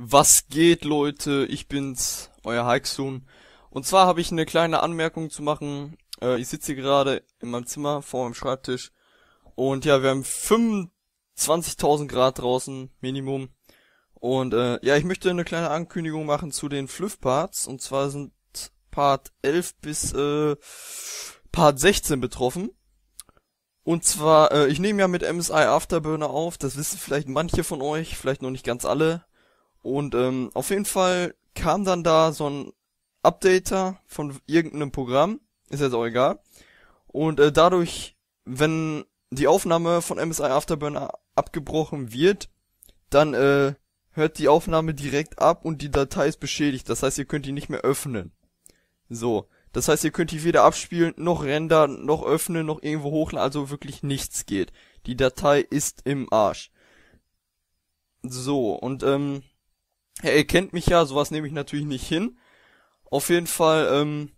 Was geht, Leute? Ich bin's, euer Hikesum. Und zwar habe ich eine kleine Anmerkung zu machen. Äh, ich sitze hier gerade in meinem Zimmer vor meinem Schreibtisch. Und ja, wir haben 25.000 Grad draußen, Minimum. Und äh, ja, ich möchte eine kleine Ankündigung machen zu den Flüff-Parts. Und zwar sind Part 11 bis äh, Part 16 betroffen. Und zwar, äh, ich nehme ja mit MSI Afterburner auf. Das wissen vielleicht manche von euch, vielleicht noch nicht ganz alle. Und ähm, auf jeden Fall kam dann da so ein Updater von irgendeinem Programm, ist jetzt auch egal. Und äh, dadurch, wenn die Aufnahme von MSI Afterburner abgebrochen wird, dann äh, hört die Aufnahme direkt ab und die Datei ist beschädigt. Das heißt, ihr könnt die nicht mehr öffnen. So. Das heißt, ihr könnt die weder abspielen, noch rendern, noch öffnen, noch irgendwo hochladen. Also wirklich nichts geht. Die Datei ist im Arsch. So, und ähm, er kennt mich ja, sowas nehme ich natürlich nicht hin. Auf jeden Fall ähm,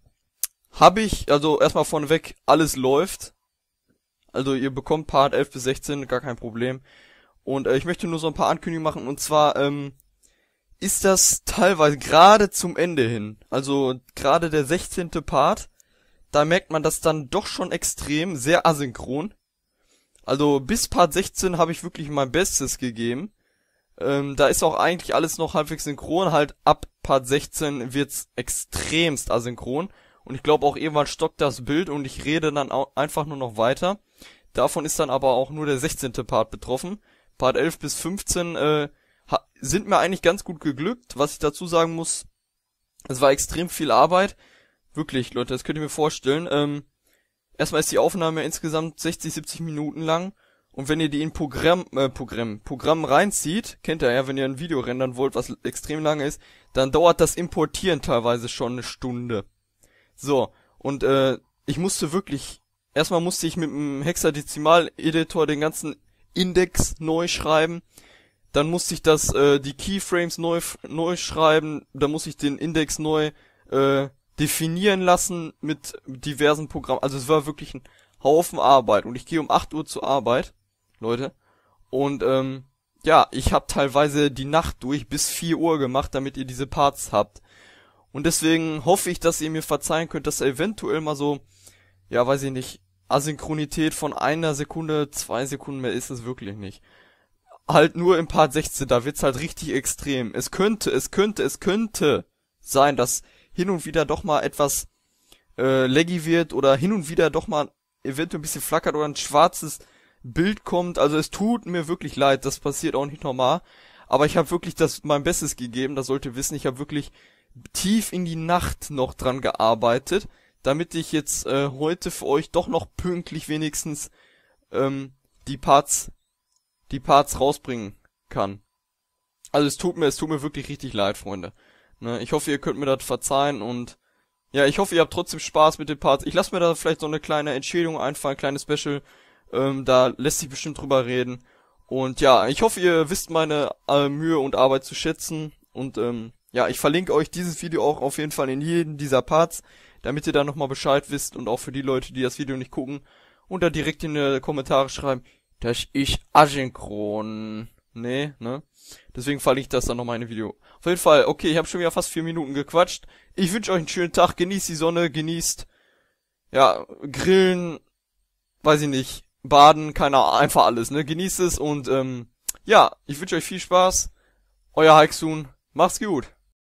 habe ich, also erstmal vorneweg, alles läuft. Also ihr bekommt Part 11 bis 16, gar kein Problem. Und äh, ich möchte nur so ein paar Ankündigungen machen. Und zwar ähm, ist das teilweise gerade zum Ende hin, also gerade der 16. Part, da merkt man das dann doch schon extrem, sehr asynchron. Also bis Part 16 habe ich wirklich mein Bestes gegeben. Ähm, da ist auch eigentlich alles noch halbwegs synchron, halt ab Part 16 wird's extremst asynchron. Und ich glaube auch irgendwann stockt das Bild und ich rede dann auch einfach nur noch weiter. Davon ist dann aber auch nur der 16. Part betroffen. Part 11 bis 15 äh, sind mir eigentlich ganz gut geglückt. Was ich dazu sagen muss, es war extrem viel Arbeit. Wirklich, Leute, das könnt ihr mir vorstellen. Ähm, erstmal ist die Aufnahme insgesamt 60, 70 Minuten lang. Und wenn ihr die in Programm, äh, Programm, Programm reinzieht, kennt ihr ja, wenn ihr ein Video rendern wollt, was extrem lange ist, dann dauert das Importieren teilweise schon eine Stunde. So, und äh, ich musste wirklich, erstmal musste ich mit dem Hexadezimal-Editor den ganzen Index neu schreiben, dann musste ich das, äh, die Keyframes neu, neu schreiben, dann musste ich den Index neu äh, definieren lassen mit diversen Programmen. Also es war wirklich ein Haufen Arbeit und ich gehe um 8 Uhr zur Arbeit Leute. Und ähm, ja, ich habe teilweise die Nacht durch bis 4 Uhr gemacht, damit ihr diese Parts habt. Und deswegen hoffe ich, dass ihr mir verzeihen könnt, dass eventuell mal so, ja, weiß ich nicht, Asynchronität von einer Sekunde, zwei Sekunden mehr ist es wirklich nicht. Halt nur im Part 16, da wird's halt richtig extrem. Es könnte, es könnte, es könnte sein, dass hin und wieder doch mal etwas äh, laggy wird oder hin und wieder doch mal eventuell ein bisschen flackert oder ein schwarzes Bild kommt. Also es tut mir wirklich leid, das passiert auch nicht normal. Aber ich habe wirklich das mein Bestes gegeben, das sollte wissen. Ich habe wirklich tief in die Nacht noch dran gearbeitet, damit ich jetzt äh, heute für euch doch noch pünktlich wenigstens ähm, die Parts die Parts rausbringen kann. Also es tut mir, es tut mir wirklich richtig leid, Freunde. Ne, ich hoffe, ihr könnt mir das verzeihen und ja, ich hoffe, ihr habt trotzdem Spaß mit den Parts. Ich lasse mir da vielleicht so eine kleine Entschädigung einfallen, kleines Special ähm, da lässt sich bestimmt drüber reden. Und ja, ich hoffe, ihr wisst meine äh, Mühe und Arbeit zu schätzen. Und ähm, ja, ich verlinke euch dieses Video auch auf jeden Fall in jeden dieser Parts, damit ihr da nochmal Bescheid wisst und auch für die Leute, die das Video nicht gucken und da direkt in die Kommentare schreiben, dass ich asynchron. Nee, ne? Deswegen verlinke ich das dann nochmal in dem Video. Auf jeden Fall, okay, ich habe schon wieder fast vier Minuten gequatscht. Ich wünsche euch einen schönen Tag, genießt die Sonne, genießt, ja, grillen, weiß ich nicht, baden, keine Ahnung, einfach alles, ne? Genießt es und ähm, ja, ich wünsche euch viel Spaß. Euer Hiksun, macht's gut.